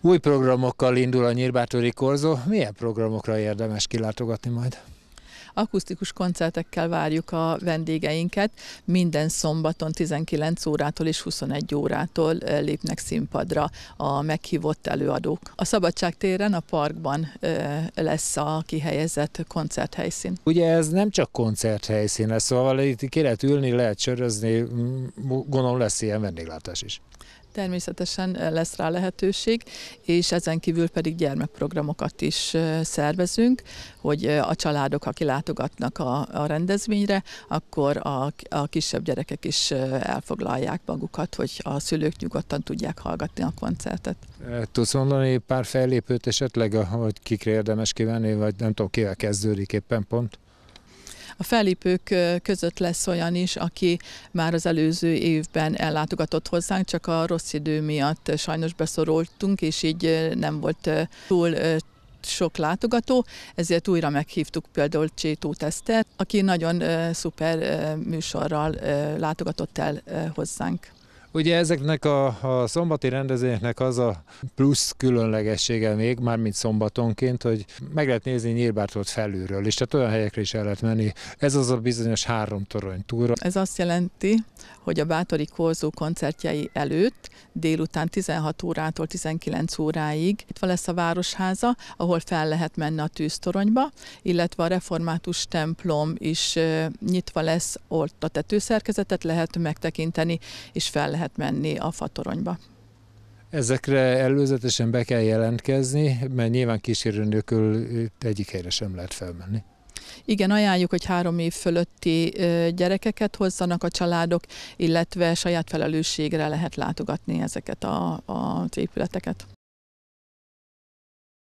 Új programokkal indul a Nyírbátori Korzó. Milyen programokra érdemes kilátogatni majd? akusztikus koncertekkel várjuk a vendégeinket. Minden szombaton 19 órától és 21 órától lépnek színpadra a meghívott előadók. A Szabadság téren, a parkban lesz a kihelyezett koncerthelyszín. Ugye ez nem csak koncerthelyszín lesz, szóval itt ki lehet ülni, lehet sörözni, gondolom lesz ilyen vendéglátás is. Természetesen eh, lesz rá lehetőség, és ezen kívül pedig gyermekprogramokat is eh, szervezünk, hogy eh, a családok, ha látogatnak a, a rendezvényre, akkor a, a kisebb gyerekek is elfoglalják magukat, hogy a szülők nyugodtan tudják hallgatni a koncertet. Tudsz mondani pár fellépőt esetleg, hogy kikre érdemes kívánni, vagy nem tudom, kivel kezdődik éppen pont? A fellépők között lesz olyan is, aki már az előző évben ellátogatott hozzánk, csak a rossz idő miatt sajnos beszoroltunk, és így nem volt túl sok látogató, ezért újra meghívtuk például Csétó Tesztert, aki nagyon uh, szuper uh, műsorral uh, látogatott el uh, hozzánk. Ugye ezeknek a, a szombati rendezvényeknek az a plusz különlegessége még, mármint szombatonként, hogy meg lehet nézni Nyírbártot felülről, és tehát olyan helyekre is el lehet menni. Ez az a bizonyos három torony túra. Ez azt jelenti, hogy a Bátori Korzó koncertjei előtt délután 16 órától 19 óráig itt van lesz a Városháza, ahol fel lehet menni a tűztoronyba, illetve a református templom is nyitva lesz, ott a tetőszerkezetet lehet megtekinteni, és fel lehet menni a fatoronyba. Ezekre előzetesen be kell jelentkezni, mert nyilván kísérő nélkül egyik helyre sem lehet felmenni. Igen, ajánljuk, hogy három év fölötti gyerekeket hozzanak a családok, illetve saját felelősségre lehet látogatni ezeket a, az épületeket.